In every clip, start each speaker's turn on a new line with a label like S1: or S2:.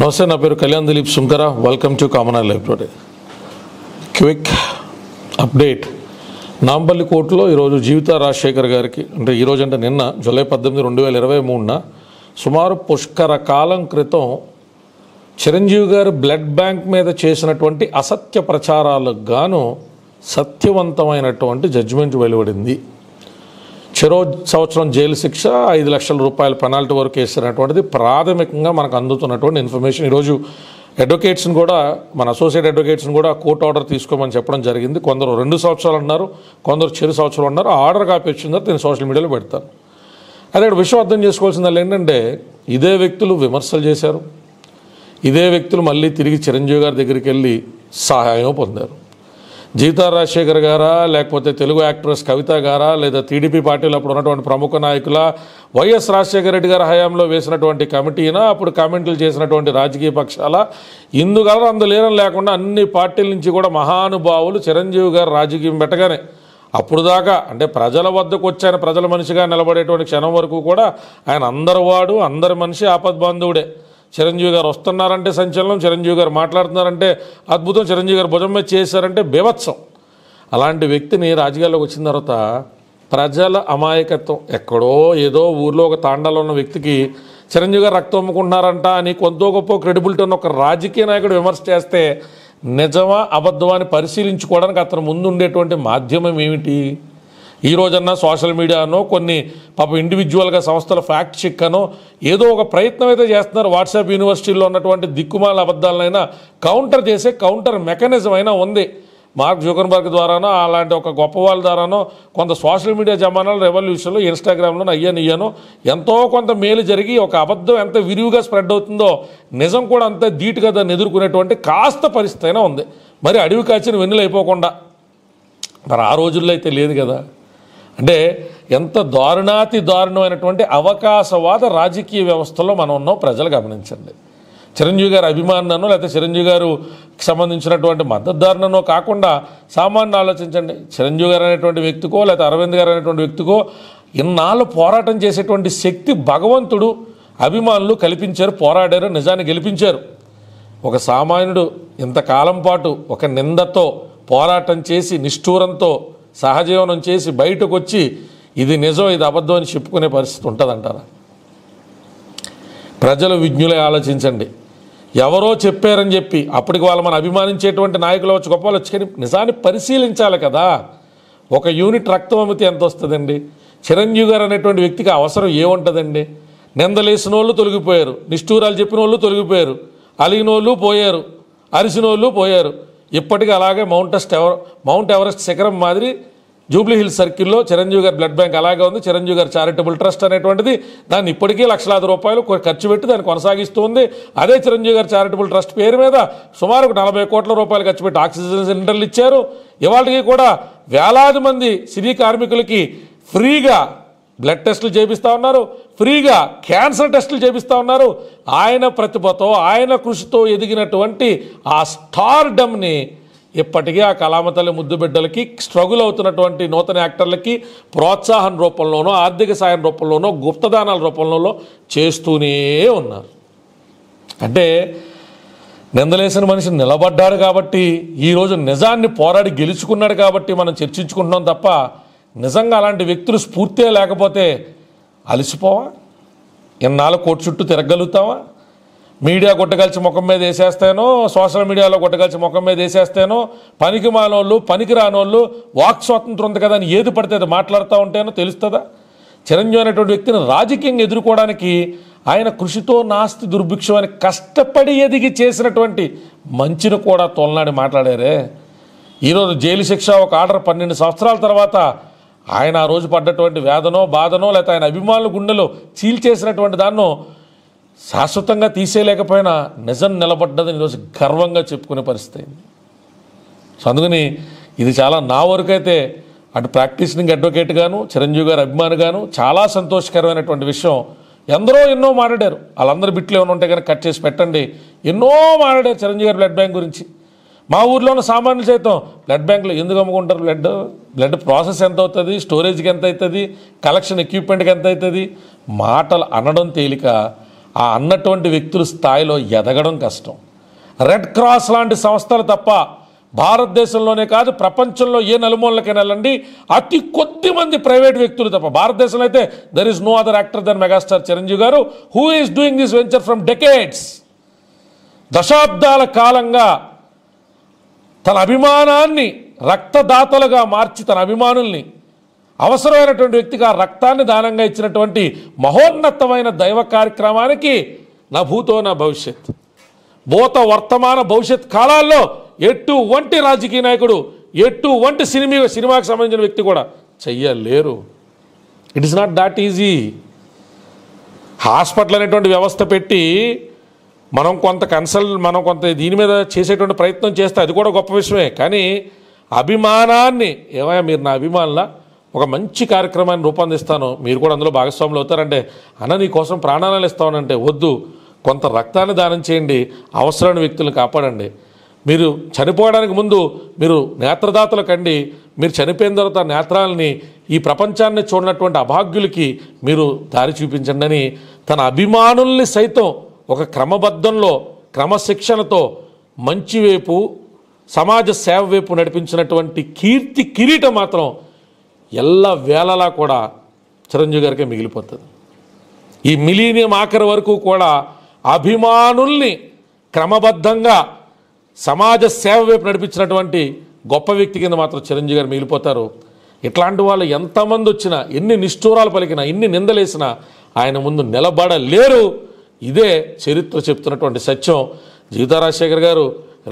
S1: నమస్తే నా పేరు Kalyan Dilip Sunkara welcome to common library quick update Nampally కోర్టులో ఈరోజు జీవిత రాజశేఖర్ గారికి అంటే ఈరోజు అంటే నిన్న జూలై పద్దెనిమిది రెండు వేల ఇరవై మూడున సుమారు పుష్కర కాలం క్రితం చిరంజీవి గారు బ్లడ్ బ్యాంక్ మీద చేసినటువంటి అసత్య ప్రచారాలకు గాను సత్యవంతమైనటువంటి జడ్జిమెంట్ వెలువడింది చెరో సంవత్సరం జైలు శిక్ష ఐదు లక్షల రూపాయల పెనాల్టీ వరకు వేసినటువంటిది ప్రాథమికంగా మనకు అందుతున్నటువంటి ఇన్ఫర్మేషన్ ఈరోజు అడ్వకేట్స్ని కూడా మన అసోసియేట్ అడ్వకేట్స్ని కూడా కోర్టు ఆర్డర్ తీసుకోమని చెప్పడం జరిగింది కొందరు రెండు సంవత్సరాలు అన్నారు కొందరు చెరు సంవత్సరాలు అన్నారు ఆర్డర్ కాపీ వచ్చిన నేను సోషల్ మీడియాలో పెడతాను అదే ఇక్కడ విషయం అర్థం చేసుకోవాల్సింది ఏంటంటే ఇదే వ్యక్తులు విమర్శలు చేశారు ఇదే వ్యక్తులు మళ్ళీ తిరిగి చిరంజీవి గారి దగ్గరికి వెళ్ళి సహాయం పొందారు జీతా రాజశేఖర్ గారా లేకపోతే తెలుగు యాక్ట్రెస్ కవిత గారా లేదా టీడీపీ పార్టీలో అప్పుడు ఉన్నటువంటి ప్రముఖ నాయకుల వైఎస్ రాజశేఖర రెడ్డి గారి హయాంలో వేసినటువంటి కమిటీనా అప్పుడు కామెంట్లు చేసినటువంటి రాజకీయ పక్షాల ఇందుగల అందులేనం లేకుండా అన్ని పార్టీల నుంచి కూడా మహానుభావులు చిరంజీవి గారు రాజకీయం పెట్టగానే అప్పుడు దాకా అంటే ప్రజల వద్దకు వచ్చి ఆయన ప్రజల మనిషిగా నిలబడేటువంటి క్షణం వరకు కూడా ఆయన అందరి వాడు అందరి మనిషి ఆపద్బంధువుడే చిరంజీవి గారు వస్తున్నారంటే సంచలనం చిరంజీవి గారు మాట్లాడుతున్నారంటే అద్భుతం చిరంజీవి గారు భుజం మీద చేశారంటే బీభత్సం అలాంటి వ్యక్తిని రాజకీయాల్లోకి వచ్చిన తర్వాత ప్రజల అమాయకత్వం ఎక్కడో ఏదో ఊర్లో ఒక తాండాలో ఉన్న వ్యక్తికి చిరంజీవి గారు రక్తం అమ్ముకుంటున్నారంట అని కొంత గొప్ప క్రెడిబిలిటీ ఉన్న ఒక రాజకీయ నాయకుడు విమర్శ చేస్తే నిజమా అబద్ధమా అని పరిశీలించుకోవడానికి అతను ముందు ఉండేటువంటి మాధ్యమం ఏమిటి ఈ రోజన్నా సోషల్ మీడియానో కొన్ని పాప ఇండివిజువల్గా సంస్థల ఫ్యాక్ట్ చెక్ అనో ఏదో ఒక ప్రయత్నం అయితే చేస్తున్నారు వాట్సాప్ యూనివర్సిటీలో ఉన్నటువంటి దిక్కుమాల అబద్ధాలనైనా కౌంటర్ చేసే కౌంటర్ మెకానిజం అయినా ఉంది మార్క్ జూకర్బర్గ్ ద్వారానో అలాంటి ఒక గొప్ప వాళ్ళ ద్వారానో కొంత సోషల్ మీడియా జమానాలు రెవల్యూషన్లో ఇన్స్టాగ్రామ్లో అయ్యాను ఇయ్యాను ఎంతో కొంత మేలు జరిగి ఒక అబద్ధం ఎంత విరివిగా స్ప్రెడ్ అవుతుందో నిజం కూడా అంత ధీటుగా దాన్ని ఎదుర్కొనేటువంటి కాస్త పరిస్థితి అయినా ఉంది మరి అడవి కాచిన వెన్నులు అయిపోకుండా మరి ఆ రోజుల్లో అయితే లేదు కదా అంటే ఎంత దారుణాతి దారుణమైనటువంటి అవకాశవాద రాజకీయ వ్యవస్థలో మనం ఉన్నాం ప్రజలు గమనించండి చిరంజీవి గారి అభిమానులను లేకపోతే చిరంజీవి గారు సంబంధించినటువంటి మద్దతుదారునో కాకుండా సామాన్య ఆలోచించండి చిరంజీవి గారు అనేటువంటి వ్యక్తికో లేకపోతే అరవింద్ గారు అనేటువంటి వ్యక్తికో ఇన్నాళ్ళు పోరాటం చేసేటువంటి శక్తి భగవంతుడు అభిమానులు కల్పించారు పోరాడారు నిజాన్ని గెలిపించారు ఒక సామాన్యుడు ఇంతకాలం పాటు ఒక నిందతో పోరాటం చేసి నిష్ఠూరంతో సహజీవనం చేసి బయటకు వచ్చి ఇది నిజం ఇది అబద్ధం అని చెప్పుకునే పరిస్థితి ఉంటుందంటారా ప్రజలు విజ్ఞులే ఆలోచించండి ఎవరో చెప్పారని చెప్పి అప్పటికి వాళ్ళు మనం అభిమానించేటువంటి నాయకులు వచ్చి గొప్ప వచ్చి నిజాన్ని పరిశీలించాలి కదా ఒక యూనిట్ రక్తం అమితి ఎంత వస్తుందండి చిరంజీవి గారు అనేటువంటి వ్యక్తికి అవసరం ఏముంటుందండి నిందలేసిన వాళ్ళు తొలగిపోయారు నిష్ఠూరాలు చెప్పిన వాళ్ళు తొలగిపోయారు అలిగిన వాళ్ళు పోయారు అరిసిన వాళ్ళు పోయారు ఇప్పటికీ అలాగే మౌంట్ ఎస్ట్ ఎవర్ మౌంట్ ఎవరెస్ట్ శిఖరం మాదిరి జూబ్లీ హిల్స్ సర్కిల్లో చిరంజీవి గారి బ్లడ్ బ్యాంక్ అలాగే ఉంది చిరంజీవి గారి చారిటబుల్ ట్రస్ట్ అనేటువంటిది దాన్ని ఇప్పటికీ లక్షలాది రూపాయలు ఖర్చు పెట్టి దాన్ని కొనసాగిస్తూ ఉంది అదే చిరంజీవి గారి చారిటబుల్ ట్రస్ట్ పేరు మీద సుమారు ఒక నలభై కోట్ల రూపాయలు ఖర్చు పెట్టి ఆక్సిజన్ సిలిండర్లు ఇచ్చారు ఇవాళకి కూడా వేలాది మంది సినీ కార్మికులకి ఫ్రీగా బ్లడ్ టెస్టులు చేపిస్తూ ఉన్నారు ఫ్రీగా క్యాన్సర్ టెస్టులు చేపిస్తూ ఉన్నారు ఆయన ప్రతిభతో ఆయన కృషితో ఎదిగినటువంటి ఆ స్టార్డమ్ని ఇప్పటికీ ఆ కళామతల్లి ముద్దు బిడ్డలకి స్ట్రగుల్ అవుతున్నటువంటి నూతన యాక్టర్లకి ప్రోత్సాహం రూపంలోనో ఆర్థిక సాయం రూపంలోనో గుప్తదానాల రూపంలోనో చేస్తూనే ఉన్నారు అంటే నిందలేసిన మనిషి నిలబడ్డాడు కాబట్టి ఈరోజు నిజాన్ని పోరాడి గెలుచుకున్నాడు కాబట్టి మనం చర్చించుకుంటున్నాం తప్ప నిజంగా అలాంటి వ్యక్తులు స్ఫూర్తే లేకపోతే అలసిపోవా ఎన్నాళ్ళు కోర్టు చుట్టూ తిరగలుగుతావా మీడియా కొట్టగలిచి ముఖం మీద వేసేస్తేనో సోషల్ మీడియాలో కొట్టగలిచి ముఖం మీద వేసేస్తేనో పనికి మానోళ్ళు పనికి రానోళ్ళు వాక్ స్వాతంత్రం ఉంది కదా అని ఏది పడితే అది మాట్లాడుతూ ఉంటేనో తెలుస్తుందా చిరంజీవి అనేటువంటి వ్యక్తిని రాజకీయంగా ఎదుర్కోవడానికి ఆయన కృషితో నాస్తి దుర్భిక్షం అని కష్టపడి ఎదిగి చేసినటువంటి మంచిని కూడా తోలనాడి మాట్లాడారే ఈరోజు జైలు శిక్ష ఒక ఆర్డర్ పన్నెండు సంవత్సరాల తర్వాత ఆయన ఆ రోజు పడ్డటువంటి వేదనో బాధనో లేకపోతే ఆయన అభిమానుల గుండెలో చీల్చేసినటువంటి దాన్నో శాశ్వతంగా తీసేయలేకపోయినా నిజం నిలబడ్డదని ఈరోజు గర్వంగా చెప్పుకునే పరిస్థితి సో అందుకని ఇది చాలా నా వరకైతే అటు అడ్వకేట్ గాను చిరంజీవి గారు గాను చాలా సంతోషకరమైనటువంటి విషయం ఎందరో ఎన్నో మాట్లాడారు వాళ్ళందరూ బిట్లు ఏమైనా ఉంటే కనుక కట్ చేసి పెట్టండి ఎన్నో మాట్లాడారు చిరంజీవి గారు బ్లడ్ బ్యాంక్ గురించి మా ఉన్న సామాన్యులు సైతం బ్లడ్ బ్యాంకులో ఎందుకు అమ్ముకుంటారు బ్లడ్ బ్లడ్ ప్రాసెస్ ఎంత అవుతుంది స్టోరేజ్కి ఎంత అవుతుంది కలెక్షన్ ఎక్విప్మెంట్కి ఎంత అవుతుంది మాటలు అనడం తేలిక ఆ అన్నటువంటి వ్యక్తుల స్థాయిలో ఎదగడం కష్టం రెడ్ క్రాస్ లాంటి సంస్థలు తప్ప భారతదేశంలోనే కాదు ప్రపంచంలో ఏ నలుమూలకైనా వెళ్ళండి అతి కొద్ది మంది ప్రైవేట్ వ్యక్తులు తప్ప భారతదేశంలో అయితే there is no other actor than megastar Chiranjeevi garu who is doing this venture from decades దశాబ్దాల కాలంగా తన అభిమానాన్ని రక్తదాతలుగా మార్చి తన అభిమానుల్ని అవసరమైనటువంటి వ్యక్తిగా రక్తాన్ని దానంగా ఇచ్చినటువంటి మహోన్నతమైన దైవ కార్యక్రమానికి నా భూతో నా భవిష్యత్ భూత వర్తమాన భవిష్యత్ కాలాల్లో ఎటు వంటి రాజకీయ నాయకుడు ఎటు వంటి సినిమా సినిమాకి సంబంధించిన వ్యక్తి కూడా చెయ్యలేరు it is not that easy hospital అనేటువంటి వ్యవస్థ పెట్టి మనం కొంత కన్సల్ మనం కొంత దీని మీద చేసేటువంటి ప్రయత్నం చేస్తే అది కూడా గొప్ప విషయమే కానీ అభిమానాన్ని ఏమయ్యా మీరు నా అభిమానుల ఒక మంచి కార్యక్రమాన్ని రూపొందిస్తాను మీరు కూడా అందులో భాగస్వాములు అవుతారంటే అన్న నీ కోసం ప్రాణాలు ఇస్తామనంటే వద్దు కొంత రక్తాన్ని దానం చేయండి అవసరమైన వ్యక్తులను కాపాడండి మీరు చనిపోవడానికి ముందు మీరు నేత్రదాతలు కండి మీరు చనిపోయిన తర్వాత నేత్రాలని ఈ ప్రపంచాన్ని చూడనటువంటి అభాగ్యులకి మీరు దారి చూపించండి అని తన అభిమానుల్ని సైతం ఒక క్రమబద్ధంలో క్రమశిక్షణతో మంచివైపు సమాజ సేవ వైపు నడిపించినటువంటి కీర్తి కిరీటం మాత్రం ఎల్ల వేళలా కూడా చిరంజీవి గారికే మిగిలిపోతుంది ఈ మిలీనియం ఆఖరి వరకు కూడా అభిమానుల్ని క్రమబద్ధంగా సమాజ సేవ వైపు నడిపించినటువంటి గొప్ప వ్యక్తి కింద మాత్రం చిరంజీవి గారు మిగిలిపోతారు ఇట్లాంటి వాళ్ళు ఎంతమంది వచ్చినా ఎన్ని నిష్ఠూరాలు పలికినా ఎన్ని నిందలేసినా ఆయన ముందు నిలబడలేరు ఇదే చరిత్ర చెప్తున్నటువంటి సత్యం జీవితా రాజశేఖర్ గారు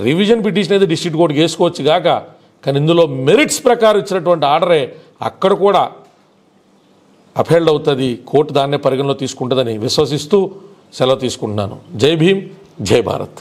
S1: రివిజన్ పిటిషన్ అయితే డిస్ట్రిక్ట్ కోర్టు వేసుకోవచ్చు కాక కానీ ఇందులో మెరిట్స్ ప్రకారం ఇచ్చినటువంటి ఆర్డరే అక్కడ కూడా అఫెల్డ్ అవుతుంది కోర్టు దాన్నే పరిగణలో తీసుకుంటుందని విశ్వసిస్తూ సెలవు తీసుకుంటున్నాను జై భీమ్ జై భారత్